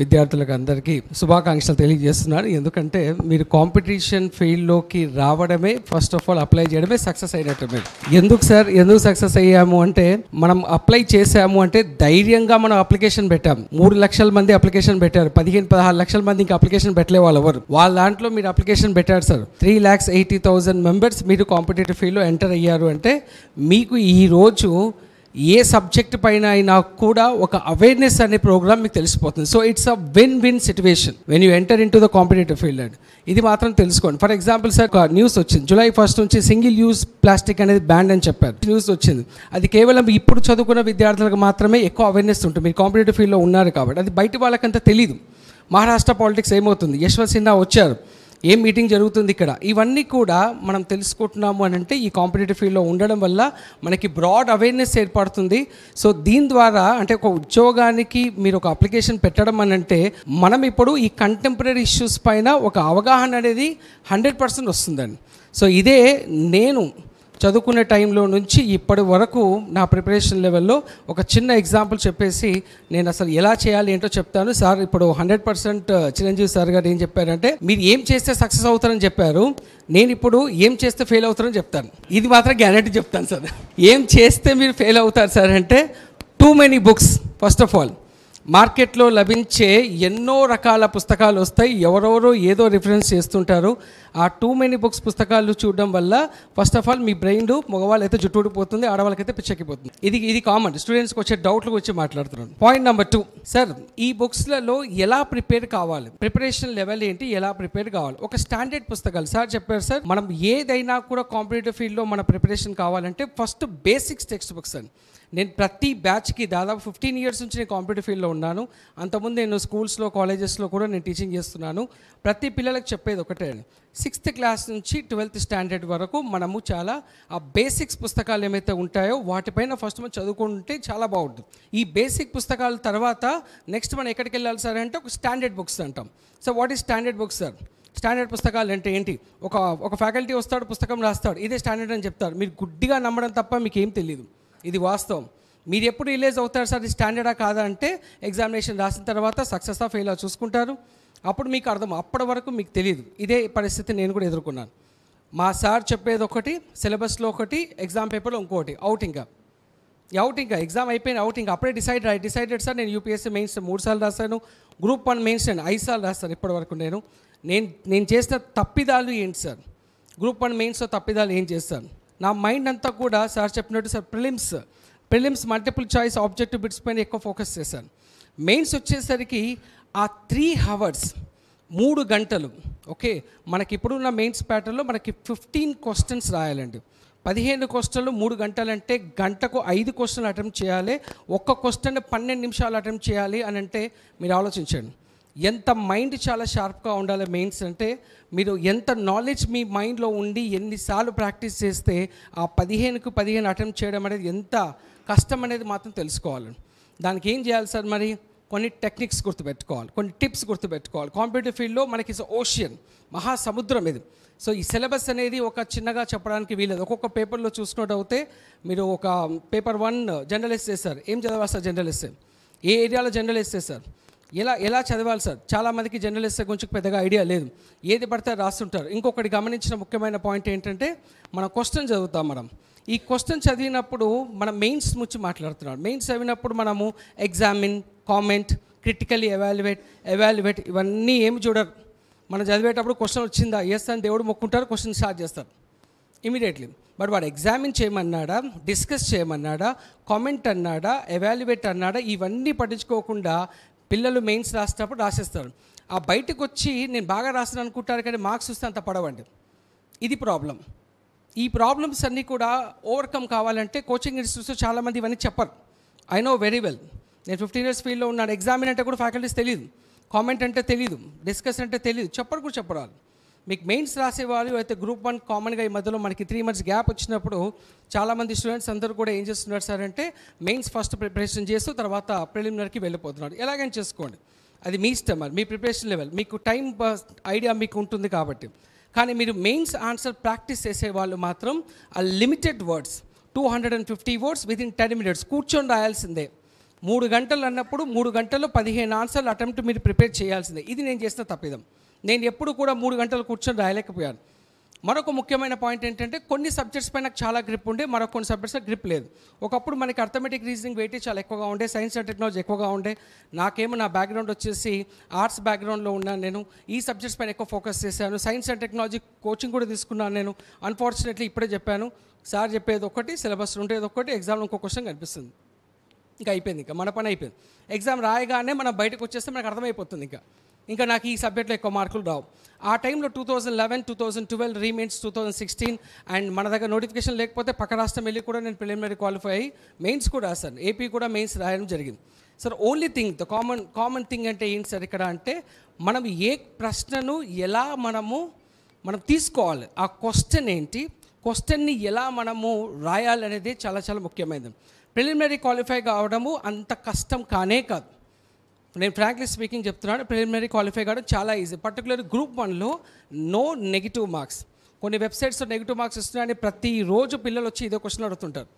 విద్యార్థులకు అందరికీ శుభాకాంక్షలు తెలియజేస్తున్నాను ఎందుకంటే మీరు కాంపిటీషన్ ఫీల్డ్లోకి రావడమే ఫస్ట్ ఆఫ్ ఆల్ అప్లై చేయడమే సక్సెస్ అయినట్టు మీరు ఎందుకు సార్ ఎందుకు సక్సెస్ అయ్యాము అంటే మనం అప్లై చేసాము అంటే ధైర్యంగా మనం అప్లికేషన్ పెట్టాము మూడు లక్షల మంది అప్లికేషన్ పెట్టారు పదిహేను పదహారు లక్షల మంది ఇంకా అప్లికేషన్ పెట్టలే వాళ్ళు ఎవరు వాళ్ళ దాంట్లో మీరు అప్లికేషన్ పెట్టారు sir three lakhs eighty thousand members మీరు కాంపిటేటివ్ ఫీల్డ్లో ఎంటర్ అయ్యారు అంటే మీకు ఈరోజు ఏ సబ్జెక్ట్ పైన అయినా కూడా ఒక అవేర్నెస్ అనే ప్రోగ్రామ్ మీకు తెలిసిపోతుంది so it's a win win situation when you enter into the competitive field and ఇది మాత్రం తెలుసుకోండి ఫర్ ఎగ్జాంపుల్ సార్ ఒక న్యూస్ వచ్చింది జూలై ఫస్ట్ నుంచి సింగిల్ యూస్ ప్లాస్టిక్ అనేది బ్యాండ్ అని చెప్పారు న్యూస్ వచ్చింది అది కేవలం ఇప్పుడు చదువుకున్న విద్యార్థులకు మాత్రమే ఎక్కువ అవేర్నెస్ ఉంటుంది మీరు కాంపిటేటివ్ ఫీల్డ్లో ఉన్నారు కాబట్టి అది బయట వాళ్ళకంత తెలియదు మహారాష్ట్ర పాలిటిక్స్ ఏమవుతుంది యశ్వంత్ సిన్హా వచ్చారు ఏం మీటింగ్ జరుగుతుంది ఇక్కడ ఇవన్నీ కూడా మనం తెలుసుకుంటున్నాము అని అంటే ఈ కాంపిటేటివ్ ఫీల్డ్లో ఉండడం వల్ల మనకి బ్రాడ్ అవేర్నెస్ ఏర్పడుతుంది సో దీని ద్వారా అంటే ఒక ఉద్యోగానికి మీరు ఒక అప్లికేషన్ పెట్టడం అని అంటే మనం ఇప్పుడు ఈ కంటెంపరీ ఇష్యూస్ పైన ఒక అవగాహన అనేది హండ్రెడ్ పర్సెంట్ వస్తుందండి సో ఇదే నేను చదువుకునే టైంలో నుంచి ఇప్పటి వరకు నా ప్రిపరేషన్ లెవెల్లో ఒక చిన్న ఎగ్జాంపుల్ చెప్పేసి నేను అసలు ఎలా చేయాలి ఏంటో చెప్తాను సార్ ఇప్పుడు హండ్రెడ్ పర్సెంట్ చిరంజీవి సార్ గారు ఏం చెప్పారంటే మీరు ఏం చేస్తే సక్సెస్ అవుతారని చెప్పారు నేను ఇప్పుడు ఏం చేస్తే ఫెయిల్ అవుతారని చెప్తాను ఇది మాత్రం గ్యారంటీ చెప్తాను సార్ ఏం చేస్తే మీరు ఫెయిల్ అవుతారు సార్ అంటే too many books first of all మార్కెట్లో లభించే ఎన్నో రకాల పుస్తకాలు వస్తాయి ఎవరెవరో ఏదో రిఫరెన్స్ చేస్తుంటారు ఆ టూ మెనీ బుక్స్ పుస్తకాలు చూడడం వల్ల ఫస్ట్ ఆఫ్ ఆల్ మీ బ్రెయిన్ మగవాళ్ళైతే జుట్టుడిపోతుంది ఆడవాళ్ళకైతే పిచ్చెక్కిపోతుంది ఇది ఇది కామన్ స్టూడెంట్స్కి వచ్చే డౌట్లు వచ్చి మాట్లాడుతున్నాను పాయింట్ నెంబర్ టూ సార్ ఈ బుక్స్లలో ఎలా ప్రిపేర్ కావాలి ప్రిపరేషన్ లెవెల్ ఏంటి ఎలా ప్రిపేర్ కావాలి ఒక స్టాండర్డ్ పుస్తకాలు సార్ చెప్పారు సార్ మనం ఏదైనా కూడా కాంపిటేటివ్ ఫీల్డ్లో మన ప్రిపరేషన్ కావాలంటే ఫస్ట్ బేసిక్స్ టెక్స్ట్ బుక్స్ అండి నేను ప్రతి బ్యాచ్కి దాదాపు ఫిఫ్టీన్ ఇయర్స్ నుంచి నేను కాంపిటేటివ్ ఫీల్డ్లో ఉన్నాను అంతకుముందు నేను స్కూల్స్లో కాలేజెస్లో కూడా నేను టీచింగ్ చేస్తున్నాను ప్రతి పిల్లలకు చెప్పేది ఒకటే సిక్స్త్ క్లాస్ నుంచి ట్వెల్త్ స్టాండర్డ్ వరకు మనము చాలా ఆ బేసిక్స్ పుస్తకాలు ఏమైతే ఉంటాయో వాటిపైన ఫస్ట్ మనం చదువుకుంటే చాలా బాగుంటుంది ఈ బేసిక్ పుస్తకాల తర్వాత నెక్స్ట్ మనం ఎక్కడికి వెళ్ళాలి సార్ అంటే ఒక స్టాండర్డ్ బుక్స్ అంటాం so what is standard books sir standard పుస్తకాలు అంటే ఏంటి ఒక ఒక ఫ్యాకల్టీ వస్తాడు పుస్తకం రాస్తాడు ఇదే స్టాండర్డ్ అని చెప్తారు మీరు గుడ్డిగా నమ్మడం తప్ప మీకు ఏం తెలియదు ఇది వాస్తవం మీరు ఎప్పుడు రిలీజ్ అవుతారు సార్ ఇది స్టాండర్డా కాదా అంటే ఎగ్జామినేషన్ రాసిన తర్వాత సక్సెస్గా ఫెయిల్ చూసుకుంటారు అప్పుడు మీకు అర్థం అప్పటి వరకు మీకు తెలియదు ఇదే పరిస్థితి నేను కూడా ఎదుర్కొన్నాను మా సార్ చెప్పేది ఒకటి సిలబస్లో ఒకటి ఎగ్జామ్ పేపర్లో ఇంకోటి అవుట్ ఇంకా అవుట్ ఇంకా ఎగ్జామ్ అయిపోయిన అవుట్ ఇంకా అప్పుడే డిసైడ్ డిసైడెడ్ సార్ నేను యూపీఎస్సీ మెయిన్స్ మూడు సార్లు రాశాను గ్రూప్ వన్ మెయిన్స్ నేను ఐదు సార్లు రాస్తాను ఇప్పటి వరకు నేను నేను నేను చేసిన తప్పిదాలు ఏంటి సార్ గ్రూప్ వన్ మెయిన్స్లో తప్పిదాలు ఏం చేస్తాను నా మైండ్ అంతా కూడా సార్ చెప్పినట్టు sir prelims prelims multiple choice objective bits పైన ఎక్కువ ఫోకస్ చేశాను మెయిన్స్ వచ్చేసరికి ఆ త్రీ హవర్స్ మూడు గంటలు ఓకే మనకి ఇప్పుడున్న మెయిన్స్ ప్యాటర్న్లో మనకి ఫిఫ్టీన్ క్వశ్చన్స్ రాయాలండి పదిహేను క్వశ్చన్లు మూడు గంటలంటే గంటకు ఐదు క్వశ్చన్లు అటెంప్ట్ చేయాలి ఒక్క క్వశ్చన్ పన్నెండు నిమిషాలు అటెంప్ట్ చేయాలి అని అంటే మీరు ఆలోచించండి ఎంత మైండ్ చాలా షార్ప్గా ఉండాలి మెయిన్స్ అంటే మీరు ఎంత నాలెడ్జ్ మీ మైండ్లో ఉండి ఎన్నిసార్లు ప్రాక్టీస్ చేస్తే ఆ పదిహేనుకు పదిహేను అటెంప్ట్ చేయడం అనేది ఎంత కష్టం అనేది మాత్రం తెలుసుకోవాలి దానికి ఏం చేయాలి సార్ మరి కొన్ని టెక్నిక్స్ గుర్తుపెట్టుకోవాలి కొన్ని టిప్స్ గుర్తుపెట్టుకోవాలి కాంపిటేటివ్ ఫీల్డ్లో మనకి ఓషియన్ మహాసముద్రం ఇది సో ఈ సిలబస్ అనేది ఒక చిన్నగా చెప్పడానికి వీలదు ఒక్కొక్క పేపర్లో చూసుకున్నట్టు అయితే మీరు ఒక పేపర్ వన్ జర్నలిస్ట్ సార్ ఏం చదవాలి సార్ జర్నలిస్ట్ ఏ ఏరియాలో జర్నలిస్ట్ సార్ ఎలా ఎలా చదవాలి సార్ చాలామందికి జర్నలిస్ట్ గురించి పెద్దగా ఐడియా లేదు ఏది పడితే రాస్తుంటారు ఇంకొకటి గమనించిన ముఖ్యమైన పాయింట్ ఏంటంటే మన క్వశ్చన్ చదువుతాం మనం ఈ క్వశ్చన్ చదివినప్పుడు మనం మెయిన్స్ నుంచి మాట్లాడుతున్నాం మెయిన్స్ చదివినప్పుడు మనము examine comment critically evaluate evaluate ఇవన్నీ ఏమి చూడరు మనం చదివేటప్పుడు క్వశ్చన్ వచ్చిందా ఎస్ అని దేవుడు మొక్కుంటారు క్వశ్చన్ స్టార్ట్ చేస్తారు ఇమీడియట్లీ బట్ వాడు ఎగ్జామిన్ చేయమన్నాడా డిస్కస్ చేయమన్నాడా కామెంట్ అన్నాడా ఎవాల్యువేట్ అన్నాడా ఇవన్నీ పట్టించుకోకుండా పిల్లలు మెయిన్స్ రాసేటప్పుడు రాసేస్తారు ఆ బయటకు వచ్చి నేను బాగా రాసిన అనుకుంటారు కానీ మార్క్స్ వస్తే అంత పడవండి ఇది ప్రాబ్లం ఈ ప్రాబ్లమ్స్ అన్నీ కూడా ఓవర్కమ్ కావాలంటే కోచింగ్ ఇన్స్టిట్యూట్స్ చాలామంది ఇవన్నీ చెప్పరు ఐ నో వెరీ వెల్ నేను ఫిఫ్టీన్ ఇయర్స్ ఫీల్డ్లో ఉన్నాను ఎగ్జామిన్ అంటే కూడా ఫ్యాకల్టీస్ తెలియదు కామెంట్ అంటే తెలియదు డిస్కస్ అంటే తెలియదు చెప్పరు కూడా చెప్పరాలు మీకు మెయిన్స్ రాసేవాళ్ళు అయితే గ్రూప్ వన్ కామన్గా ఈ మధ్యలో మనకి త్రీ మంత్స్ గ్యాప్ వచ్చినప్పుడు చాలామంది స్టూడెంట్స్ అందరూ కూడా ఏం చేస్తున్నారు సార్ అంటే మెయిన్స్ ఫస్ట్ ప్రిపరేషన్ చేస్తూ తర్వాత ప్రిలిమినరీకి వెళ్ళిపోతున్నారు ఎలాగని చేసుకోండి అది మీ ఇష్టం మీ ప్రిపరేషన్ లెవెల్ మీకు టైం ఐడియా మీకు ఉంటుంది కాబట్టి కానీ మీరు మెయిన్స్ ఆన్సర్ ప్రాక్టీస్ చేసే వాళ్ళు మాత్రం ఆ limited words two hundred and fifty words within ten minutes కూర్చొని రాయాల్సిందే మూడు గంటలు అన్నప్పుడు మూడు గంటల్లో పదిహేను ఆన్సర్లు అటెంప్ట్ మీరు ప్రిపేర్ చేయాల్సిందే ఇది నేను చేసిన తప్పిదం నేను ఎప్పుడు కూడా మూడు గంటలు కూర్చొని రాయలేకపోయాను మరొక ముఖ్యమైన పాయింట్ ఏంటంటే కొన్ని సబ్జెక్ట్స్ పైన నాకు చాలా గ్రిప్ ఉండే మరొక కొన్ని సబ్జెక్ట్స్ గ్రిప్ లేదు ఒకప్పుడు మనకి అర్థమెటిక్ రీజనింగ్ వెయిటేజ్ చాలా ఎక్కువగా ఉండే సైన్స్ అండ్ టెక్నాలజీ ఎక్కువగా ఉండే నాకేమో నా బ్యాక్గ్రౌండ్ వచ్చేసి ఆర్ట్స్ బ్యాక్గ్రౌండ్లో ఉన్నాను నేను ఈ సబ్జెక్ట్స్ పైన ఎక్కువ ఫోకస్ చేశాను సైన్స్ అండ్ టెక్నాలజీ కోచింగ్ కూడా తీసుకున్నాను నేను అన్ఫార్చునేట్లీ ఇప్పుడే చెప్పాను సార్ చెప్పేది ఒకటి సిలబస్ ఉండేది ఒకటి ఎగ్జామ్ ఇంకో క్వశ్చన్ కనిపిస్తుంది ఇంకా అయిపోయింది ఇంకా మన పని అయిపోయింది ఎగ్జామ్ రాయగానే మనం బయటకు వచ్చేస్తే మనకు అర్థమైపోతుంది ఇంకా ఇంకా నాకు ఈ సబ్జెక్ట్లో ఎక్కువ మార్కులు రావు ఆ టైంలో two thousand eleven two thousand twelve రీమెంట్స్ టూ థౌజండ్ సిక్స్టీన్ అండ్ మన దగ్గర నోటిఫికేషన్ లేకపోతే పక్క రాష్ట్రం వెళ్ళి కూడా నేను ప్రిలిమినరీ క్వాలిఫై అయ్యి మెయిన్స్ కూడా రాశాను ఏపీ కూడా మెయిన్స్ రాయడం జరిగింది sir only thing the common common thing అంటే ఏంటి సార్ ఇక్కడ అంటే మనం ఏ ప్రశ్నను ఎలా మనము మనం తీసుకోవాలి ఆ క్వశ్చన్ ఏంటి క్వశ్చన్ని ఎలా మనము రాయాలనేది చాలా చాలా ముఖ్యమైనది ప్రిలిమినరీ క్వాలిఫై కావడము అంత కష్టం కానే కాదు నేను ఫ్రాంక్లీ స్పీకింగ్ చెప్తున్నాను ప్రిలిమినరీ క్వాలిఫై కావడం చాలా ఈజీ పర్టికులర్ గ్రూప్ వన్లో నో నెగిటివ్ మార్క్స్ కొన్ని వెబ్సైట్స్ నెగిటివ్ మార్క్స్ ఇస్తున్నాయని ప్రతిరోజు పిల్లలు వచ్చి ఇదే క్వశ్చన్ అడుగుతుంటారు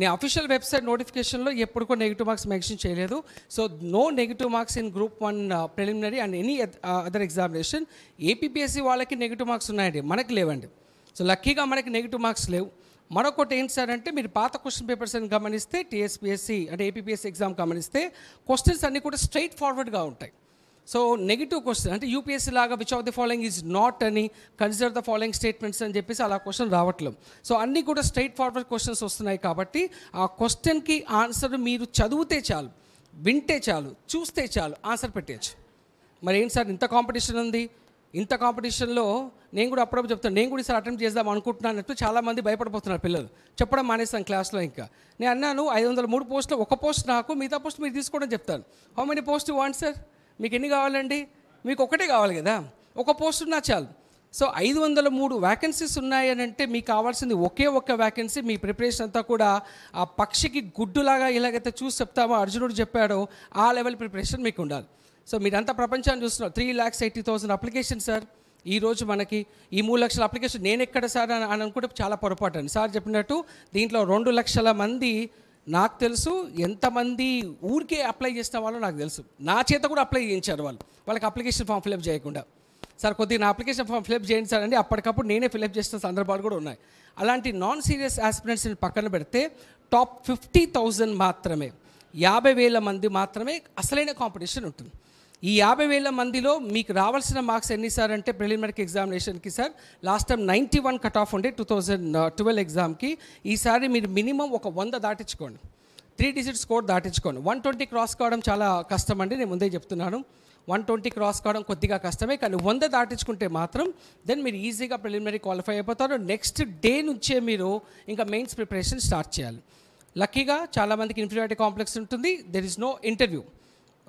నేను అఫీషియల్ వెబ్సైట్ నోటిఫికేషన్లో ఎప్పుడు కూడా నెగిటివ్ మార్క్స్ మెన్షన్ చేయలేదు so no negative marks in group one preliminary and any other examination APPSC వాళ్ళకి నెగిటివ్ మార్క్స్ ఉన్నాయండి మనకు లేవండి సో లక్కీగా మనకి నెగిటివ్ మార్క్స్ లేవు మరొకటి ఏంటి సార్ అంటే మీరు పాత క్వశ్చన్ పేపర్స్ అని గమనిస్తే టీఎస్పిఎస్సి అంటే ఏపీపీఎస్సీ ఎగ్జామ్ గమనిస్తే క్వశ్చన్స్ అన్నీ కూడా స్ట్రైట్ ఫార్వర్డ్గా ఉంటాయి సో నెగిటివ్ క్వశ్చన్ అంటే యూపీఎస్సీ లాగా which of the following is not అని కన్సిడర్ ద ఫాలోయింగ్ స్టేట్మెంట్స్ అని చెప్పేసి అలా క్వశ్చన్ రావట్లేదు సో అన్నీ కూడా స్ట్రైట్ ఫార్వర్డ్ క్వశ్చన్స్ వస్తున్నాయి కాబట్టి ఆ క్వశ్చన్కి ఆన్సర్ మీరు చదివితే చాలు వింటే చాలు చూస్తే చాలు ఆన్సర్ పెట్టేయచ్చు మరి ఏంటి సార్ ఇంత కాంపిటీషన్ ఉంది ఇంత కాంపిటీషన్లో నేను కూడా అప్పుడప్పుడు చెప్తాను నేను కూడా ఈసారి అటెంప్ట్ చేద్దాం అనుకుంటున్నానట్టు చాలామంది భయపడిపోతున్నారు పిల్లలు చెప్పడం మానేస్తాను క్లాస్లో ఇంకా నేను అన్నాను ఐదు వందల మూడు పోస్టులు ఒక పోస్ట్ నాకు మిగతా పోస్ట్ మీరు తీసుకోవడం చెప్తాను how many post want sir మీకు ఎన్ని కావాలండి మీకు ఒకటే కావాలి కదా ఒక పోస్ట్ ఉన్నా చాలు సో ఐదు వందల మూడు వ్యాకెన్సీస్ ఉన్నాయని అంటే మీకు కావాల్సింది ఒకే ఒక్క వ్యాకెన్సీ మీ ప్రిపరేషన్ అంతా కూడా ఆ పక్షికి గుడ్డులాగా ఇలాగైతే చూసి చెప్తామో అర్జునుడు చెప్పాడో ఆ లెవెల్ ప్రిపరేషన్ మీకు ఉండాలి సో మీరంతా ప్రపంచాన్ని చూస్తున్నారు three lakhs eighty thousand application sir ఈరోజు మనకి ఈ మూడు లక్షల అప్లికేషన్ నేను ఎక్కడ సార్ అని అని అనుకుంటే చాలా పొరపాటు అండి సార్ చెప్పినట్టు దీంట్లో రెండు లక్షల మంది నాకు తెలుసు ఎంతమంది ఊరికే అప్లై చేసిన వాళ్ళు నాకు తెలుసు నా చేత కూడా అప్లై చేయించారు వాళ్ళు వాళ్ళకి అప్లికేషన్ ఫామ్ ఫిలప్ చేయకుండా సార్ కొద్దిగా నా అప్లికేషన్ ఫామ్ ఫిలప్ చేయండి సార్ అండి అప్పటికప్పుడు నేనే ఫిలప్ చేసిన సందర్భాలు కూడా ఉన్నాయి అలాంటి నాన్ సీరియస్ ఆస్పిరెంట్స్ని పక్కన పెడితే టాప్ ఫిఫ్టీ థౌజండ్ మాత్రమే యాభై వేల మంది మాత్రమే అసలైన కాంపిటీషన్ ఉంటుంది ఈ యాభై వేల మందిలో మీకు రావాల్సిన మార్క్స్ ఎన్ని సార్ అంటే ప్రిలిమినరీ ఎగ్జామినేషన్కి sir last time ninety one cut off ఉండే టూ థౌజండ్ ట్వెల్వ్ ఎగ్జామ్కి ఈసారి మీరు మినిమం ఒక వంద దాటించుకోండి త్రీ డిజిట్ స్కోర్ దాటించుకోండి వన్ ట్వంటీ క్రాస్ కావడం చాలా కష్టం అండి నేను ముందే చెప్తున్నాను వన్ ట్వంటీ క్రాస్ కావడం కొద్దిగా కష్టమే కానీ వంద దాటించుకుంటే మాత్రం దెన్ మీరు ఈజీగా ప్రిలిమినరీ క్వాలిఫై అయిపోతారు నెక్స్ట్ డే నుంచే మీరు ఇంకా మెయిన్స్ ప్రిపరేషన్ స్టార్ట్ చేయాలి లక్కీగా చాలామందికి ఇన్ఫీరియారిటీ కాంప్లెక్స్ ఉంటుంది there is no interview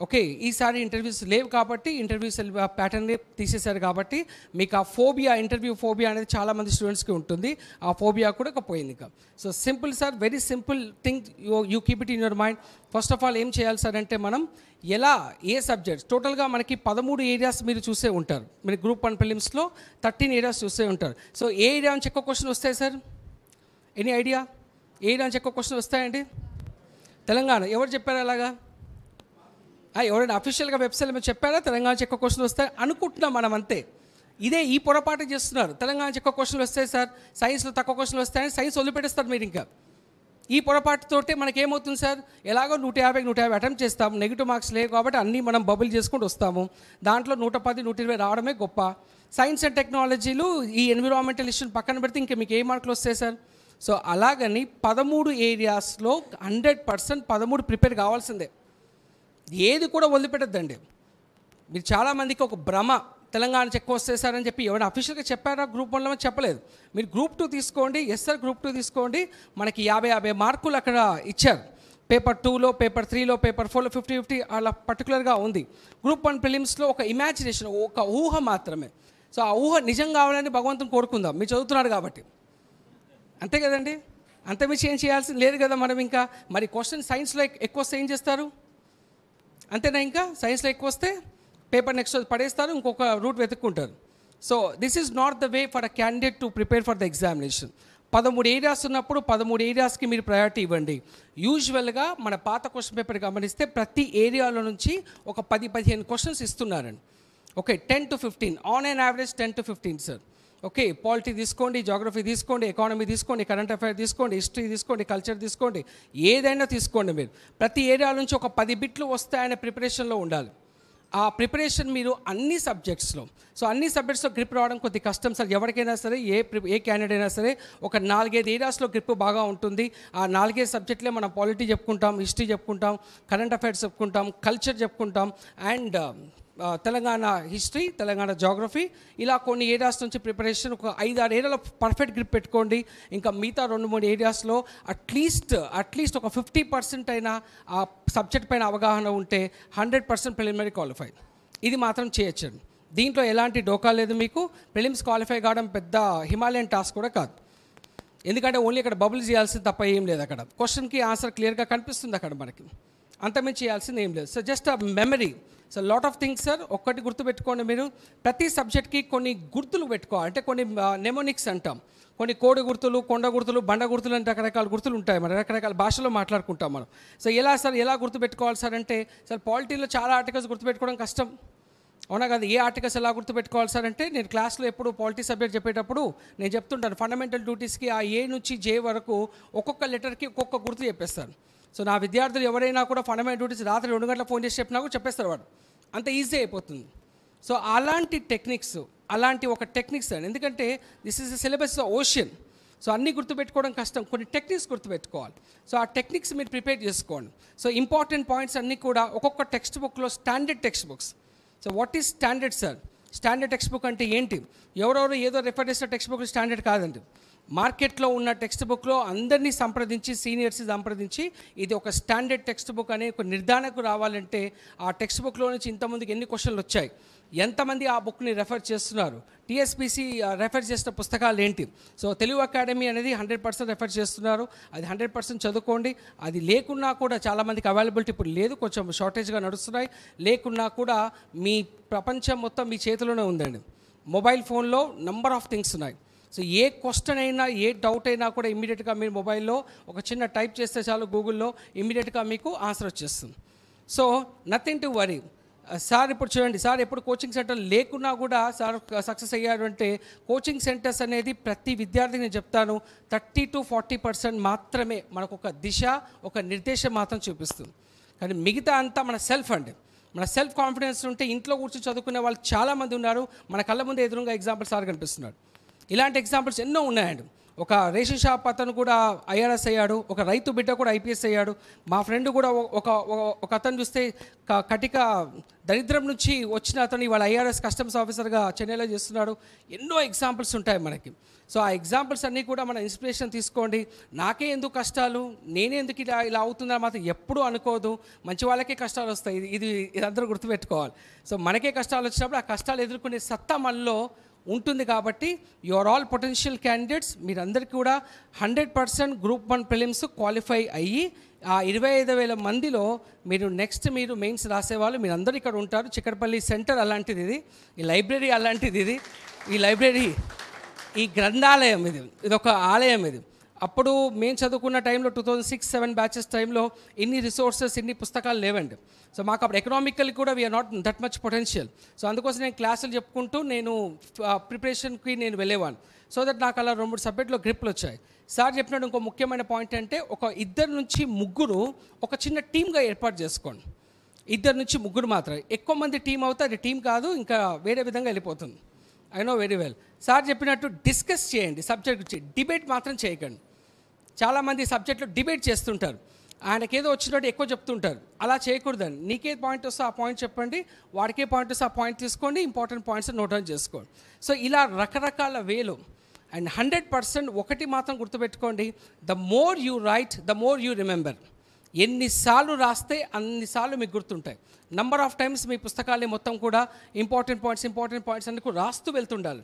okay ఈసారి ఇంటర్వ్యూస్ లేవు కాబట్టి ఇంటర్వ్యూస్ ప్యాటర్న్ తీసేశారు కాబట్టి మీకు ఆ ఫోబియా ఇంటర్వ్యూ ఫోబియా అనేది చాలామంది స్టూడెంట్స్కి ఉంటుంది ఆ ఫోబియా కూడా ఒక పోయింది ఇంకా so simple sir very simple thing you keep it in your mind first of all ఏం చేయాలి సార్ అంటే మనం ఎలా ఏ సబ్జెక్ట్స్ టోటల్గా మనకి పదమూడు ఏరియాస్ మీరు చూసే ఉంటారు మీరు గ్రూప్ వన్ ఫిలిమ్స్లో థర్టీన్ ఏరియాస్ చూసే ఉంటారు సో ఏ ఏరియా నుంచి ఎక్కువ క్వశ్చన్ వస్తాయి సార్ ఎనీ ఐడియా ఏ ఏరియా నుంచి ఎక్కువ క్వశ్చన్ వస్తాయండి తెలంగాణ ఎవరు చెప్పారు అలాగా ఎవరైనా అఫీషియల్గా వెబ్సైట్ మీద చెప్పారా తెలంగాణ చెక్క క్వశ్చన్లు వస్తాయి అనుకుంటున్నాం మనం అంతే ఇదే ఈ పొరపాటు చేస్తున్నారు తెలంగాణ చెక్క క్వశ్చన్లు వస్తాయి సార్ సైన్స్లో తక్కువ క్వశ్చన్లు వస్తాయని సైన్స్ వదిలిపెట్టేస్తారు మీరు ఇంకా ఈ పొరపాటుతోటే మనకేమవుతుంది సార్ ఎలాగో నూట యాభై నూట యాభై అటెంప్ట్ చేస్తాము నెగిటివ్ మార్క్స్ లేవు కాబట్టి అన్నీ మనం బబుల్ చేసుకుంటూ వస్తాము దాంట్లో నూట పది నూట ఇరవై రావడమే గొప్ప సైన్స్ అండ్ టెక్నాలజీలు ఈ ఎన్విరాన్మెంటల్ ఇష్యూని పక్కన పెడితే ఇంకా మీకు ఏ మార్కులు వస్తాయి సార్ సో అలాగని పదమూడు ఏరియాస్లో హండ్రెడ్ పర్సెంట్ పదమూడు ప్రిపేర్ కావాల్సిందే ఏది కూడా వదిలిపెట్టద్దండి మీరు చాలామందికి ఒక భ్రమ తెలంగాణ చెక్ వస్తేసారని చెప్పి ఎవరైనా అఫీషియల్గా చెప్పారా గ్రూప్ వన్లో చెప్పలేదు మీరు గ్రూప్ టూ తీసుకోండి ఎస్ఆర్ గ్రూప్ టూ తీసుకోండి మనకి యాభై యాభై మార్కులు అక్కడ ఇచ్చారు పేపర్ టూలో పేపర్ త్రీలో పేపర్ ఫోర్లో ఫిఫ్టీ ఫిఫ్టీ అలా పర్టికులర్గా ఉంది గ్రూప్ వన్ ఫిలిమ్స్లో ఒక ఇమాజినేషన్ ఒక ఊహ మాత్రమే సో ఆ ఊహ నిజం కావాలని భగవంతుని కోరుకుందాం మీరు చదువుతున్నారు కాబట్టి అంతే కదండి అంతమించి ఏం చేయాల్సింది లేదు కదా మనం ఇంకా మరి క్వశ్చన్ సైన్స్లో ఎక్కువ వస్తే ఏం చేస్తారు అంతేనా ఇంకా సైన్స్ లెక్క వస్తే పేపర్ నెక్స్ట్ పడేస్తారు ఇంకొక రూట్ వెతుక్కుంటారు so this is not the way for a candidate to prepare for the examination పదమూడు ఏరియాస్ ఉన్నప్పుడు పదమూడు ఏరియాస్కి మీరు ప్రయారిటీ ఇవ్వండి యూజువల్గా మన పాత క్వశ్చన్ పేపర్ గమనిస్తే ప్రతి ఏరియాలో నుంచి ఒక పది పదిహేను క్వశ్చన్స్ ఇస్తున్నారండి okay ten to fifteen on and average ten to fifteen sir okay polity తీసుకోండి జాగ్రఫీ తీసుకోండి ఎకానమీ తీసుకోండి కరెంట్ అఫైర్ తీసుకోండి హిస్టరీ తీసుకోండి కల్చర్ తీసుకోండి ఏదైనా తీసుకోండి మీరు ప్రతి ఏరియా నుంచి ఒక పది బిట్లు వస్తాయనే ప్రిపరేషన్లో ఉండాలి ఆ ప్రిపరేషన్ మీరు అన్ని సబ్జెక్ట్స్లో సో అన్ని సబ్జెక్ట్స్లో గ్రిప్ రావడం కొద్ది కష్టం సార్ ఎవరికైనా సరే ఏ ఏ క్యాండిడేట్ అయినా సరే ఒక నాలుగైదు ఏరియాస్లో గ్రిప్ బాగా ఉంటుంది ఆ నాలుగైదు సబ్జెక్ట్లే మనం పాలిటీ చెప్పుకుంటాం హిస్టరీ చెప్పుకుంటాం కరెంట్ అఫైర్స్ చెప్పుకుంటాం కల్చర్ చెప్పుకుంటాం and Telangana history Telangana geography ఇలా కొన్ని ఏరియాస్ నుంచి ప్రిపరేషన్ ఒక ఐదు ఆరు ఏరియాలో పర్ఫెక్ట్ గ్రిప్ పెట్టుకోండి ఇంకా మిగతా రెండు మూడు ఏరియాస్లో అట్లీస్ట్ అట్లీస్ట్ ఒక ఫిఫ్టీ పర్సెంట్ అయినా ఆ సబ్జెక్ట్ పైన అవగాహన ఉంటే హండ్రెడ్ పర్సెంట్ ప్రిలిమినరీ క్వాలిఫై ఇది మాత్రం చేయొచ్చండి దీంట్లో ఎలాంటి డోకా లేదు మీకు ప్రిలిమ్స్ క్వాలిఫై కావడం పెద్ద హిమాలయన్ టాస్క్ కూడా కాదు ఎందుకంటే ఓన్లీ ఇక్కడ బబుల్ చేయాల్సింది తప్ప ఏం లేదు అక్కడ క్వశ్చన్కి ఆన్సర్ క్లియర్గా కనిపిస్తుంది అక్కడ మనకి అంతమే చేయాల్సింది ఏం లేదు సో జస్ట్ ఆ memory so lot of things sir ఒక్కటి గుర్తుపెట్టుకోండి మీరు ప్రతి సబ్జెక్ట్కి కొన్ని గుర్తులు పెట్టుకోవాలి అంటే కొన్ని నెమోనిక్స్ అంటాం కొన్ని కోడి గుర్తులు కొండ గుర్తులు బండ గుర్తులు అంటే రకరకాల గుర్తులు ఉంటాయి మనం రకరకాల భాషలో మాట్లాడుకుంటాం మనం సో ఎలా సార్ ఎలా గుర్తుపెట్టుకోవాలి సార్ అంటే సార్ పాలిటీలో చాలా ఆర్టికల్స్ గుర్తుపెట్టుకోవడం కష్టం అవునా కదా ఏ ఆర్టికల్స్ ఎలా గుర్తుపెట్టుకోవాలి సార్ అంటే నేను క్లాస్లో ఎప్పుడు పాలిటీ సబ్జెక్ట్ చెప్పేటప్పుడు నేను చెప్తుంటాను ఫండమెంటల్ డ్యూటీస్కి ఆ ఏ నుంచి జే వరకు ఒక్కొక్క లెటర్కి ఒక్కొక్క గుర్తు చెప్పేస్తాను సో నా విద్యార్థులు ఎవరైనా కూడా ఫండమెంటల్ డ్యూటీస్ రాత్రి రెండు గంటల ఫోన్ చేసి చెప్పినా కూడా చెప్పేస్తారు వాడు అంత ఈజీ అయిపోతుంది సో అలాంటి టెక్నిక్స్ అలాంటి ఒక టెక్నిక్స్ అండి ఎందుకంటే this is the syllabus ocean so అన్నీ గుర్తుపెట్టుకోవడం కష్టం కొన్ని టెక్నిక్స్ గుర్తుపెట్టుకోవాలి సో ఆ టెక్నిక్స్ మీరు ప్రిపేర్ చేసుకోండి సో ఇంపార్టెంట్ పాయింట్స్ అన్నీ కూడా ఒక్కొక్క టెక్స్ట్ బుక్లో standard text books so what is standard sir standard text book అంటే ఏంటి ఎవరెవరు ఏదో రిఫర్ చేసిన టెక్స్ట్ బుక్ స్టాండర్డ్ కాదండి మార్కెట్లో ఉన్న టెక్స్ట్ బుక్లో అందరినీ సంప్రదించి సీనియర్స్ సంప్రదించి ఇది ఒక స్టాండర్డ్ టెక్స్ట్ బుక్ అనే ఒక నిర్ధారణకు రావాలంటే ఆ టెక్స్ట్ బుక్లో నుంచి ఇంతమందికి ఎన్ని క్వశ్చన్లు వచ్చాయి ఎంతమంది ఆ బుక్ని రెఫర్ చేస్తున్నారు టీఎస్పిసి రెఫర్ చేసిన పుస్తకాలు ఏంటి సో తెలుగు అకాడమీ అనేది హండ్రెడ్ పర్సెంట్ రెఫర్ చేస్తున్నారు అది హండ్రెడ్ పర్సెంట్ చదువుకోండి అది లేకున్నా కూడా చాలామందికి అవైలబిలిటీ ఇప్పుడు లేదు కొంచెం షార్టేజ్గా నడుస్తున్నాయి లేకున్నా కూడా మీ ప్రపంచం మొత్తం మీ చేతిలోనే ఉందండి మొబైల్ ఫోన్లో నంబర్ ఆఫ్ థింగ్స్ ఉన్నాయి సో ఏ క్వశ్చన్ అయినా ఏ డౌట్ అయినా కూడా ఇమీడియట్గా మీరు మొబైల్లో ఒక చిన్న టైప్ చేస్తే చాలు గూగుల్లో ఇమీడియట్గా మీకు ఆన్సర్ వచ్చేస్తుంది so nothing to worry sir ఇప్పుడు చూడండి సార్ ఎప్పుడు కోచింగ్ సెంటర్ లేకున్నా కూడా సార్ సక్సెస్ అయ్యారు అంటే కోచింగ్ సెంటర్స్ అనేది ప్రతి విద్యార్థికి నేను చెప్తాను థర్టీ టు ఫార్టీ పర్సెంట్ మాత్రమే మనకు ఒక దిశ ఒక నిర్దేశం మాత్రం చూపిస్తుంది కానీ మిగతా అంతా మన సెల్ఫ్ అండి మన సెల్ఫ్ కాన్ఫిడెన్స్ ఉంటే ఇంట్లో కూర్చొని చదువుకునే వాళ్ళు చాలామంది ఉన్నారు మన కళ్ళ ముందు ఎదురుగా ఎగ్జాంపుల్ సార్ కనిపిస్తున్నాడు ఇలాంటి ఎగ్జాంపుల్స్ ఎన్నో ఉన్నాయండి ఒక రేషన్ షాప్ అతను కూడా ఐఆర్ఎస్ అయ్యాడు ఒక రైతు బిడ్డ కూడా ఐపీఎస్ అయ్యాడు మా ఫ్రెండ్ కూడా ఒక ఒక అతను చూస్తే కటిక దరిద్రం నుంచి వచ్చిన అతను ఇవాళ ఐఆర్ఎస్ కస్టమ్స్ ఆఫీసర్గా చెన్నైలో చేస్తున్నాడు ఎన్నో ఎగ్జాంపుల్స్ ఉంటాయి మనకి సో ఆ ఎగ్జాంపుల్స్ అన్నీ కూడా మన ఇన్స్పిరేషన్ తీసుకోండి నాకే ఎందుకు కష్టాలు నేనే ఎందుకు ఇలా ఇలా అవుతుందని మాత్రం ఎప్పుడూ అనుకోదు మంచి వాళ్ళకే కష్టాలు వస్తాయి ఇది ఇది అందరూ గుర్తుపెట్టుకోవాలి సో మనకే కష్టాలు వచ్చినప్పుడు ఆ కష్టాలు ఎదుర్కొనే సత్తా మనలో ఉంటుంది కాబట్టి you are all potential candidates మీరందరికీ కూడా hundred percent group one prelims qualify అయ్యి ఆ ఇరవై ఐదు వేల మందిలో మీరు నెక్స్ట్ మీరు మెయిన్స్ రాసేవాళ్ళు మీరు అందరూ ఇక్కడ ఉంటారు చిక్కడపల్లి సెంటర్ అలాంటిది ఇది ఈ లైబ్రరీ అలాంటిది ఇది ఈ లైబ్రరీ ఈ గ్రంథాలయం ఇది ఇది ఒక ఆలయం ఇది అప్పుడు మేము చదువుకున్న టైంలో two thousand six seven batches టైంలో ఇన్ని రిసోర్సెస్ ఇన్ని పుస్తకాలు లేవండి సో మాకు అప్పుడు ఎకనామికల్ కూడా we are not that much potential so అందుకోసం నేను క్లాసులు చెప్పుకుంటూ నేను ప్రిపరేషన్కి నేను వెళ్ళేవాను సో దట్ నాకు అలా రెండు మూడు సబ్జెక్టులో గ్రిప్లు వచ్చాయి సార్ చెప్పినట్టు ఇంకో ముఖ్యమైన పాయింట్ అంటే ఒక ఇద్దరు నుంచి ముగ్గురు ఒక చిన్న టీమ్గా ఏర్పాటు చేసుకోండి ఇద్దరు నుంచి ముగ్గురు మాత్రమే ఎక్కువ మంది టీం అవుతే అది టీం కాదు ఇంకా వేరే విధంగా వెళ్ళిపోతుంది I know very well sir చెప్పినట్టు డిస్కస్ చేయండి సబ్జెక్ట్ గురించి డిబేట్ మాత్రం చేయకండి చాలామంది సబ్జెక్టులు డిబేట్ చేస్తుంటారు ఆయనకేదో వచ్చినట్టు ఎక్కువ చెప్తుంటారు అలా చేయకూడదని నీకే పాయింట్ వస్తే ఆ పాయింట్ చెప్పండి వాడికే పాయింట్ వస్తే ఆ పాయింట్ తీసుకోండి ఇంపార్టెంట్ పాయింట్స్ నోట్ డౌన్ చేసుకోండి సో ఇలా రకరకాల వేలో అండ్ హండ్రెడ్ పర్సెంట్ ఒకటి మాత్రం గుర్తుపెట్టుకోండి the more you write the more you remember ఎన్నిసార్లు రాస్తే అన్నిసార్లు మీకు గుర్తుంటాయి నంబర్ ఆఫ్ టైమ్స్ మీ పుస్తకాలని మొత్తం కూడా ఇంపార్టెంట్ పాయింట్స్ ఇంపార్టెంట్ పాయింట్స్ అన్ని రాస్తూ వెళ్తుండాలి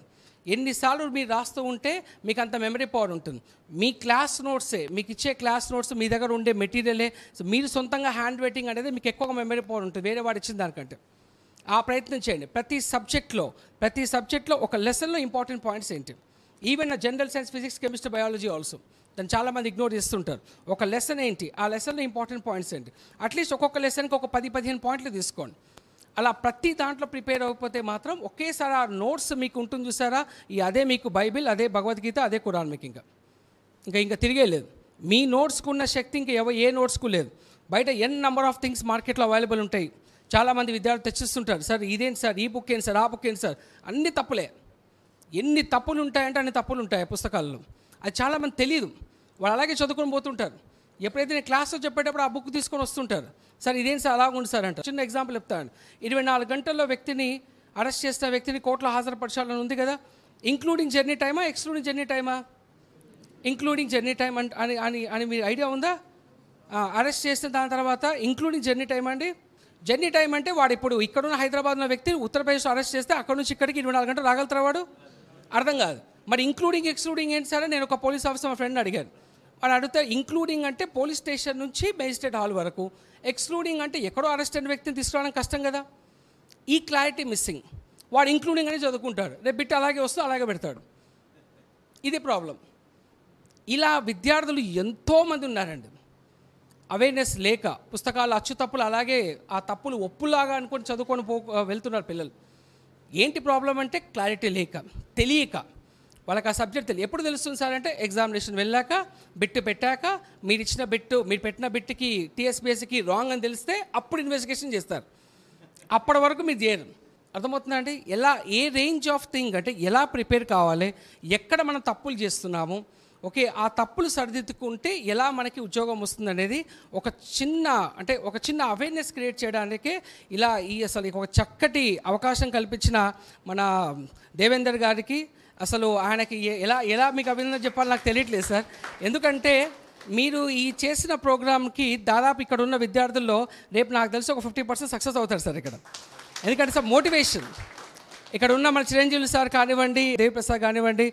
ఎన్నిసార్లు మీరు రాస్తూ ఉంటే మీకు అంత మెమరీ పవర్ ఉంటుంది మీ క్లాస్ నోట్సే మీకు ఇచ్చే క్లాస్ నోట్స్ మీ దగ్గర ఉండే మెటీరియలే సో మీరు సొంతంగా హ్యాండ్ రైటింగ్ అనేది మీకు ఎక్కువగా మెమరీ పవర్ ఉంటుంది వేరే వాడు ఇచ్చిన దానికంటే ఆ ప్రయత్నం చేయండి ప్రతి సబ్జెక్ట్లో ప్రతి సబ్జెక్ట్లో ఒక లెసన్లో ఇంపార్టెంట్ పాయింట్స్ ఏంటి ఈవెన్ నా general science physics chemistry biology also దాన్ని చాలామంది ఇగ్నోర్ చేస్తుంటారు ఒక లెసన్ ఏంటి ఆ లెసన్లో ఇంపార్టెంట్ పాయింట్స్ ఏంటి అట్లీస్ట్ ఒక్కొక్క లెసన్కి ఒక పది పదిహేను పాయింట్లు తీసుకోండి అలా ప్రతి దాంట్లో ప్రిపేర్ అయిపోతే మాత్రం ఒకేసారి ఆ నోట్స్ మీకు ఉంటుంది చూసారా ఈ అదే మీకు బైబిల్ అదే భగవద్గీత అదే కురాన్ మీకు ఇంకా ఇంకా ఇంకా తిరిగే లేదు మీ నోట్స్కు ఉన్న శక్తి ఇంకా ఎవ ఏ నోట్స్కు లేదు బయట ఎన్ నెంబర్ ఆఫ్ థింగ్స్ మార్కెట్లో అవైలబుల్ ఉంటాయి చాలామంది విద్యార్థులు తెచ్చిస్తుంటారు సార్ ఇదేంటి సార్ ఈ బుక్ ఏంటి సార్ ఆ బుక్ ఏంటి సార్ అన్ని తప్పులే ఎన్ని తప్పులు ఉంటాయంటే అన్ని తప్పులు ఉంటాయి పుస్తకాల్లో అది చాలామంది తెలియదు వాళ్ళు అలాగే చదువుకొని పోతుంటారు ఎప్పుడైతే నేను క్లాస్లో చెప్పేటప్పుడు ఆ బుక్ తీసుకొని వస్తుంటారు సార్ ఇదేం సార్ అలా ఉంది సార్ అంట చిన్న ఎగ్జాంపుల్ చెప్తాను ఇరవై నాలుగు గంటల్లో వ్యక్తిని అరెస్ట్ చేసిన వ్యక్తిని కోర్టులో హాజరుపరచాలని ఉంది కదా ఇంక్లూడింగ్ జర్నీ టైమా ఎక్స్క్లూడింగ్ జర్నీ టైమా ఇంక్లూడింగ్ జర్నీ టైం అంటే అని అని అని మీ ఐడియా ఉందా అరెస్ట్ చేసిన దాని తర్వాత ఇంక్లూడింగ్ జర్నీ టైం అండి జర్నీ టైం అంటే వాడు ఇప్పుడు ఇక్కడున్న హైదరాబాద్లో వ్యక్తి ఉత్తరప్రదేశ్ అరెస్ట్ చేస్తే అక్కడ నుంచి ఇక్కడికి ఇరవై నాలుగు గంటలు రాగలుగుతారు వాడు అర్థం కాదు మరి ఇంక్లూడింగ్ ఎక్స్క్లూడింగ్ ఏంటి సరే నేను ఒక పోలీస్ ఆఫీసర్ మా ఫ్రెండ్ అడిగాను వాడు అడుగుతారు ఇంక్లూడింగ్ అంటే పోలీస్ స్టేషన్ నుంచి మేజిస్ట్రేట్ హాల్ వరకు ఎక్స్క్లూడింగ్ అంటే ఎక్కడో అరెస్ట్ అయిన వ్యక్తిని తీసుకురావడం కష్టం కదా ఈ క్లారిటీ మిస్సింగ్ వాడు ఇంక్లూడింగ్ అనే చదువుకుంటాడు రేపు బిట్ అలాగే వస్తూ అలాగే పెడతాడు ఇది ప్రాబ్లం ఇలా విద్యార్థులు ఎంతోమంది ఉన్నారండి అవేర్నెస్ లేక పుస్తకాలు అచ్చు తప్పులు అలాగే ఆ తప్పులు ఒప్పులాగా అనుకొని చదువుకొని పో వెళ్తున్నారు పిల్లలు ఏంటి ప్రాబ్లం అంటే క్లారిటీ లేక తెలియక వాళ్ళకి ఆ సబ్జెక్ట్ తెలియదు ఎప్పుడు తెలుస్తుంది సార్ అంటే ఎగ్జామినేషన్ వెళ్ళాక బిట్టు పెట్టాక మీరు ఇచ్చిన బిట్టు మీరు పెట్టిన బిట్టుకి టీఎస్బీఎస్కి రాంగ్ అని తెలిస్తే అప్పుడు ఇన్వెస్టిగేషన్ చేస్తారు అప్పటి వరకు మీరు చేయరు అర్థమవుతుందా అండి ఎలా ఏ రేంజ్ ఆఫ్ థింగ్ అంటే ఎలా ప్రిపేర్ కావాలి ఎక్కడ మనం తప్పులు చేస్తున్నాము ఓకే ఆ తప్పులు సరిదిద్దుకుంటే ఎలా మనకి ఉద్యోగం వస్తుంది అనేది ఒక చిన్న అంటే ఒక చిన్న అవేర్నెస్ క్రియేట్ చేయడానికి ఇలా ఈ అసలు ఒక చక్కటి అవకాశం కల్పించిన మన దేవేందర్ గారికి అసలు ఆయనకి ఎలా ఎలా మీకు అభినందన చెప్పాలి నాకు తెలియట్లేదు సార్ ఎందుకంటే మీరు ఈ చేసిన ప్రోగ్రామ్కి దాదాపు ఇక్కడ ఉన్న విద్యార్థుల్లో రేపు నాకు తెలిసి ఒక ఫిఫ్టీ పర్సెంట్ సక్సెస్ అవుతారు సార్ ఇక్కడ ఎందుకంటే సార్ మోటివేషన్ ఇక్కడ ఉన్న మన చిరంజీవి సార్ కానివ్వండి దేవిప్రసాద్ కానివ్వండి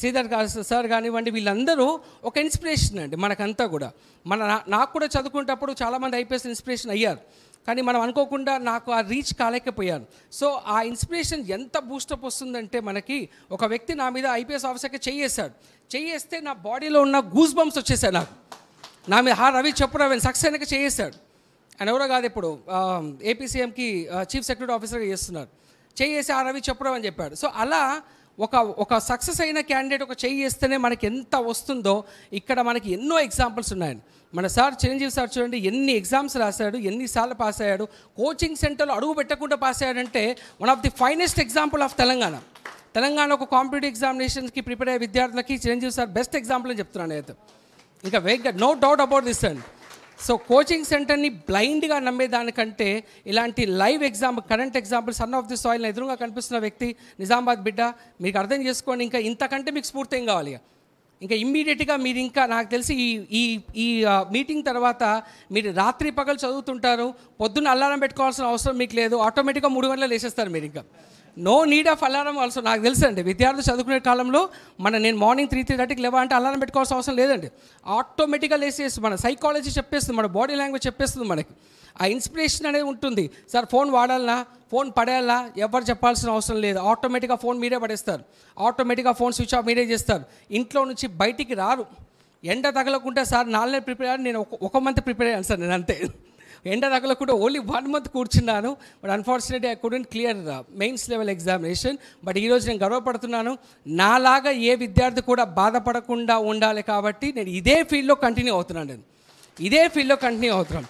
శ్రీధర్ సార్ కానివ్వండి వీళ్ళందరూ ఒక ఇన్స్పిరేషన్ అండి మనకంతా కూడా మన నాకు కూడా చదువుకునేటప్పుడు చాలామంది ఐపీఎస్ ఇన్స్పిరేషన్ అయ్యారు కానీ మనం అనుకోకుండా నాకు ఆ రీచ్ కాలేకపోయాను సో ఆ ఇన్స్పిరేషన్ ఎంత బూస్టప్ వస్తుందంటే మనకి ఒక వ్యక్తి నా మీద ఐపీఎస్ ఆఫీసర్కి చేయేశాడు చేయేస్తే నా బాడీలో ఉన్న గూస్ బంప్స్ వచ్చేసాయి నాకు నా మీద హా రవి చెప్పు రవి సక్సేనాకి చేయేశాడు అని ఎవరో కాదు ఇప్పుడు ఏపీసీఎంకి చీఫ్ సెక్రటరీ ఆఫీసర్గా చేస్తున్నారు చేసి ఆ రవి చెప్పురావు అని చెప్పాడు సో అలా ఒక ఒక సక్సెస్ అయిన క్యాండిడేట్ ఒక చేయి వేస్తేనే మనకి ఎంత వస్తుందో ఇక్కడ మనకి ఎన్నో ఎగ్జాంపుల్స్ ఉన్నాయండి మన సార్ చిరంజీవి సార్ చూడండి ఎన్ని ఎగ్జామ్స్ రాశాడు ఎన్నిసార్లు పాస్ అయ్యాడు కోచింగ్ సెంటర్లో అడుగు పెట్టకుండా పాస్ అయ్యాడంటే one of the finest example of Telangana Telangana ఒక కాంపిటేటివ్ ఎగ్జామినేషన్స్కి ప్రిపేర్ అయ్యే విద్యార్థులకి చిరంజీవి సార్ బెస్ట్ ఎగ్జాంపుల్ అని చెప్తున్నాను అయితే ఇంకా wait no doubt about this and so coaching సెంటర్ని బ్లైండ్గా నమ్మేదానికంటే ఇలాంటి live example current example son of the soil ఎదురుగా కనిపిస్తున్న వ్యక్తి నిజామాబాద్ బిడ్డ మీకు అర్థం చేసుకోండి ఇంకా ఇంతకంటే మీకు స్ఫూర్తి ఏం కావాలి ఇంకా ఇమ్మీడియట్గా మీరు ఇంకా నాకు తెలిసి ఈ ఈ ఈ మీటింగ్ తర్వాత మీరు రాత్రి పగలు చదువుతుంటారు పొద్దున్న అల్లారం పెట్టుకోవాల్సిన అవసరం మీకు లేదు ఆటోమేటిక్గా మూడు గంటలు వేసేస్తారు మీరు ఇంకా no need of alarm also నాకు తెలుసు అండి విద్యార్థులు చదువుకునే కాలంలో మన నేను మార్నింగ్ త్రీ త్రీ థర్టీకి లేవాలంటే అలారం పెట్టుకోవాల్సిన అవసరం లేదండి ఆటోమేటిక్గా లేసేసి మన సైకాలజీ చెప్పేస్తుంది మన బాడీ లాంగ్వేజ్ చెప్పేస్తుంది మనకి ఆ ఇన్స్పిరేషన్ అనేది ఉంటుంది సార్ ఫోన్ వాడాలనా ఫోన్ పడేయాలా ఎవరు చెప్పాల్సిన అవసరం లేదు ఆటోమేటిక్గా ఫోన్ మీరే పడేస్తారు ఆటోమేటిక్గా ఫోన్ స్విచ్ ఆఫ్ మీరే చేస్తారు ఇంట్లో నుంచి బయటికి రారు ఎండ తగలకుంటే సార్ నాలుగు ప్రిపేర్ నేను ఒక మంత్ ప్రిపేర్ అయ్యాను సార్ నేను అంతే ఎండ తగలకుండా ఓన్లీ వన్ మంత్ కూర్చున్నాను but unfortunately I couldn't clear mains level examination but ఈరోజు నేను గర్వపడుతున్నాను నాలాగా ఏ విద్యార్థి కూడా బాధపడకుండా ఉండాలి కాబట్టి నేను ఇదే ఫీల్డ్లో కంటిన్యూ అవుతున్నాను నేను ఇదే ఫీల్డ్లో కంటిన్యూ అవుతున్నాను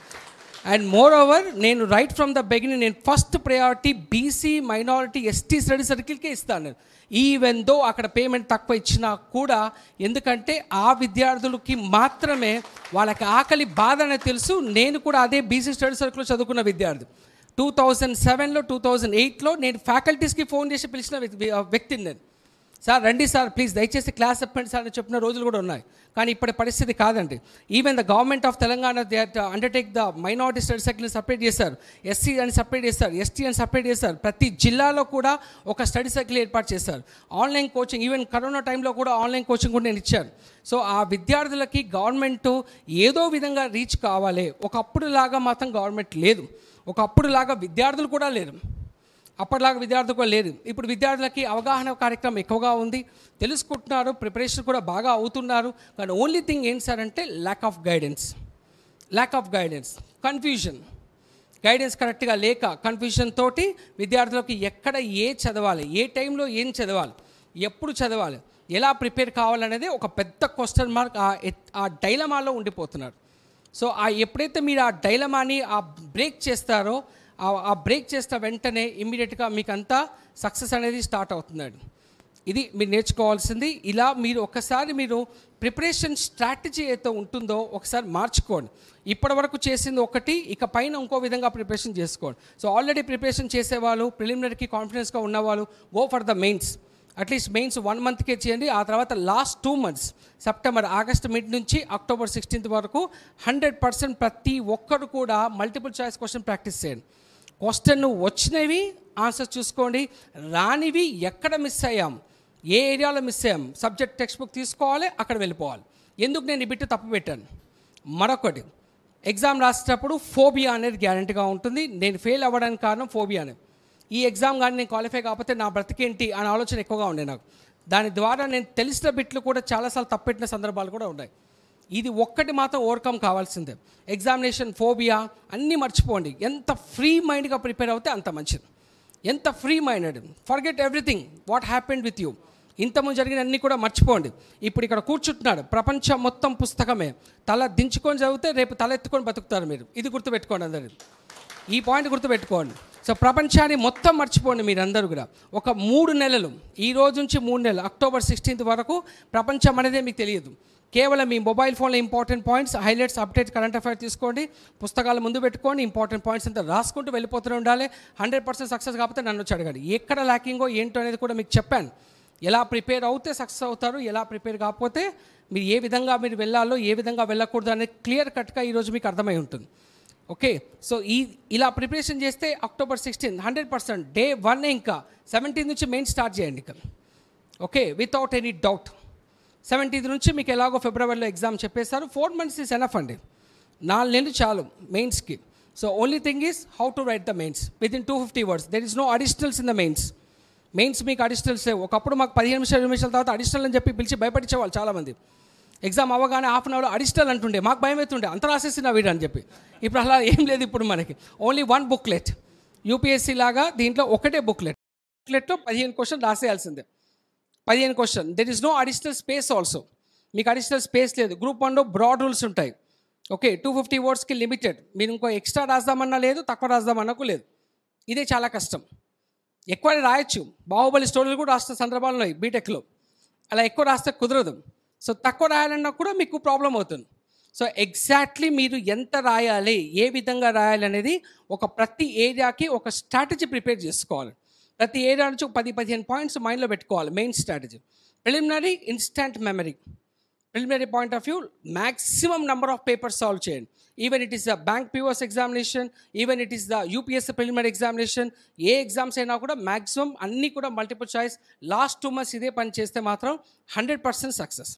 అండ్ మోర్ ఓవర్ నేను రైట్ ఫ్రమ్ ద బిగినింగ్ నేను first priority BC minority ST study సర్కిల్కే ఇస్తాను నేను ఈవెన్ దో అక్కడ పేమెంట్ తక్కువ ఇచ్చినా కూడా ఎందుకంటే ఆ విద్యార్థులకి మాత్రమే వాళ్ళకి ఆకలి బాధ అనేది తెలుసు నేను కూడా అదే బీసీ స్టడీ సర్కిల్లో చదువుకున్న విద్యార్థి టూ థౌజండ్ సెవెన్లో టూ థౌజండ్ ఎయిట్లో నేను ఫ్యాకల్టీస్కి ఫోన్ చేసి పిలిచిన వ్యక్తిని నేను సార్ రండి సార్ ప్లీజ్ దయచేసి క్లాస్ చెప్పండి సార్ అని చెప్పిన రోజులు కూడా ఉన్నాయి కానీ ఇప్పటి పరిస్థితి కాదండి even the government of Telangana they undertake the minority study section separate చేశారు ఎస్సీ అని సపరేట్ చేస్తారు ఎస్టీ అని సపరేట్ చేస్తారు ప్రతి జిల్లాలో కూడా ఒక స్టడీ సర్కిల్ ఏర్పాటు చేశారు ఆన్లైన్ కోచింగ్ ఈవెన్ కరోనా టైంలో కూడా ఆన్లైన్ కోచింగ్ కూడా నేను ఇచ్చాను సో ఆ విద్యార్థులకి గవర్నమెంట్ ఏదో విధంగా రీచ్ కావాలి ఒకప్పుడు లాగా మాత్రం గవర్నమెంట్ లేదు ఒకప్పుడు లాగా విద్యార్థులు కూడా లేరు అప్పటిలాగా విద్యార్థులకు లేదు ఇప్పుడు విద్యార్థులకి అవగాహన కార్యక్రమం ఎక్కువగా ఉంది తెలుసుకుంటున్నారు ప్రిపరేషన్ కూడా బాగా అవుతున్నారు కానీ ఓన్లీ థింగ్ ఏంటి సార్ అంటే lack of guidance lack of guidance confusion guidance కరెక్ట్గా లేక కన్ఫ్యూజన్ తోటి విద్యార్థులకి ఎక్కడ ఏ చదవాలి ఏ టైంలో ఏం చదవాలి ఎప్పుడు చదవాలి ఎలా ప్రిపేర్ కావాలనేది ఒక పెద్ద క్వశ్చన్ మార్క్ ఆ డైలమాలో ఉండిపోతున్నారు సో ఆ ఎప్పుడైతే మీరు ఆ డైలమాని ఆ బ్రేక్ చేస్తారో ఆ బ్రేక్ చేస్తే వెంటనే ఇమ్మీడియట్గా మీకు అంతా సక్సెస్ అనేది స్టార్ట్ అవుతున్నాడు ఇది మీరు నేర్చుకోవాల్సింది ఇలా మీరు ఒకసారి మీరు ప్రిపరేషన్ స్ట్రాటజీ ఏదో ఉంటుందో ఒకసారి మార్చుకోండి ఇప్పటి వరకు చేసింది ఒకటి ఇక పైన ఇంకో విధంగా ప్రిపరేషన్ చేసుకోండి సో ఆల్రెడీ ప్రిపరేషన్ చేసేవాళ్ళు ప్రిలిమినరీకి కాన్ఫిడెన్స్గా ఉన్నవాళ్ళు go for the mains at least mains one మంత్కే చేయండి ఆ తర్వాత last two months September August mid నుంచి అక్టోబర్ సిక్స్టీన్త్ వరకు హండ్రెడ్ పర్సెంట్ ప్రతి ఒక్కరు కూడా మల్టిపుల్ చాయిస్ క్వశ్చన్ ప్రాక్టీస్ చేయండి క్వశ్చన్ వచ్చినవి ఆన్సర్ చూసుకోండి రానివి ఎక్కడ మిస్ అయ్యాం ఏ ఏరియాలో మిస్ అయ్యాం సబ్జెక్ట్ టెక్స్ట్ బుక్ తీసుకోవాలి అక్కడ వెళ్ళిపోవాలి ఎందుకు నేను ఈ బిట్టు తప్పు పెట్టాను మరొకటి ఎగ్జామ్ రాసేటప్పుడు ఫోబియా అనేది గ్యారంటీగా ఉంటుంది నేను ఫెయిల్ అవ్వడానికి కారణం ఫోబియానే ఈ ఎగ్జామ్ కానీ నేను క్వాలిఫై కాకపోతే నా బ్రతికేంటి అనే ఆలోచన ఎక్కువగా ఉండే నాకు దాని ద్వారా నేను తెలిసిన బిట్లు కూడా చాలాసార్లు తప్పెట్టిన సందర్భాలు కూడా ఉన్నాయి ఇది ఒక్కటి మాత్రం ఓవర్కమ్ కావాల్సిందే ఎగ్జామినేషన్ ఫోబియా అన్నీ మర్చిపోండి ఎంత ఫ్రీ మైండ్గా ప్రిపేర్ అవుతే అంత మంచిది ఎంత free minded forget everything what happened with you ఇంతకుముందు జరిగిన అన్నీ కూడా మర్చిపోండి ఇప్పుడు ఇక్కడ కూర్చుంటున్నాడు ప్రపంచం మొత్తం పుస్తకమే తల దించుకొని చదివితే రేపు తల ఎత్తుకొని బతుకుతారు మీరు ఇది గుర్తుపెట్టుకోండి అందరు ఈ పాయింట్ గుర్తుపెట్టుకోండి సో ప్రపంచాన్ని మొత్తం మర్చిపోండి మీరందరూ కూడా ఒక మూడు నెలలు ఈ రోజు నుంచి మూడు నెలలు అక్టోబర్ సిక్స్టీన్త్ వరకు ప్రపంచం అనేది మీకు తెలియదు కేవలం మీ మొబైల్ ఫోన్లో important points highlights update current affair తీసుకోండి పుస్తకాలు ముందు పెట్టుకోండి ఇంపార్టెంట్ పాయింట్స్ అంతా రాసుకుంటూ వెళ్ళిపోతూనే ఉండాలి హండ్రెడ్ పర్సెంట్ సక్సెస్ కాకపోతే నన్ను వచ్చి అడగండి ఎక్కడ ల్యాకింగో ఏంటో అనేది కూడా మీకు చెప్పాను ఎలా ప్రిపేర్ అవుతే సక్సెస్ అవుతారు ఎలా ప్రిపేర్ కాకపోతే మీరు ఏ విధంగా మీరు వెళ్ళాలో ఏ విధంగా వెళ్ళకూడదు అనేది క్లియర్ కట్గా ఈరోజు మీకు అర్థమై ఉంటుంది ఓకే సో ఈ ఇలా ప్రిపరేషన్ చేస్తే October sixteen hundred percent day one ఇంకా సెవెంటీన్ నుంచి మెయిన్ స్టార్ట్ చేయండి ఇక okay without any doubt seventeenth నుంచి మీకు ఎలాగో ఫిబ్రవరిలో ఎగ్జామ్ చెప్పేశారు ఫోర్ మంత్స్ ఈస్ ఎనఫ్ అండి నాలుగు నెలలు చాలు మెయిన్స్కి so only thing is how to write the mains with in two fifty words there is no additionals in the mains mains మీకు అడిషనల్స్ లేవు ఒకప్పుడు మాకు పదిహేను నిమిషాలు నిమిషాల తర్వాత అడిషనల్ అని చెప్పి పిలిచి భయపడించేవాళ్ళు చాలామంది ఎగ్జామ్ అవ్వగానే హాఫ్ అన్ అవర్లో అడిషనల్ అంటుండే మాకు భయం అవుతుండే అంత రాసేసిన వీడు అని చెప్పి ఇప్పుడు అలా ఏం లేదు ఇప్పుడు మనకి ఓన్లీ వన్ బుక్లెట్ యూపీఎస్సీ లాగా దీంట్లో ఒకటే బుక్లెట్ బుక్లెట్లో పదిహేను క్వశ్చన్ రాసేయాల్సిందే పదిహేను question there is no additional space also మీకు అడిషనల్ స్పేస్ లేదు గ్రూప్ వన్లో బ్రాడ్ రూల్స్ ఉంటాయి ఓకే టూ ఫిఫ్టీ వర్డ్స్కి లిమిటెడ్ మీరు ఇంకో ఎక్స్ట్రా రాద్దామన్నా లేదు తక్కువ రాద్దామన్నకు లేదు ఇదే చాలా కష్టం ఎక్కువ రాయొచ్చు బాహుబలి స్టోరీలు కూడా రాస్తే సందర్భాలు ఉన్నాయి బీటెక్లో అలా ఎక్కువ రాస్తే కుదరదు సో తక్కువ రాయాలన్నా కూడా మీకు ప్రాబ్లం అవుతుంది సో ఎగ్జాక్ట్లీ మీరు ఎంత రాయాలి ఏ విధంగా రాయాలి అనేది ఒక ప్రతి ఏరియాకి ఒక స్ట్రాటజీ ప్రిపేర్ చేసుకోవాలి ప్రతి ఏడాది పది పదిహేను పాయింట్స్ మైండ్లో పెట్టుకోవాలి main strategy preliminary instant memory preliminary point of view maximum number of papers solve చేయండి even it is the bank POs examination even it is the UPSC preliminary examination ఏ exams అయినా కూడా మ్యాక్సిమం అన్నీ కూడా multiple choice last two months ఇదే పని చేస్తే మాత్రం హండ్రెడ్ పర్సెంట్ సక్సెస్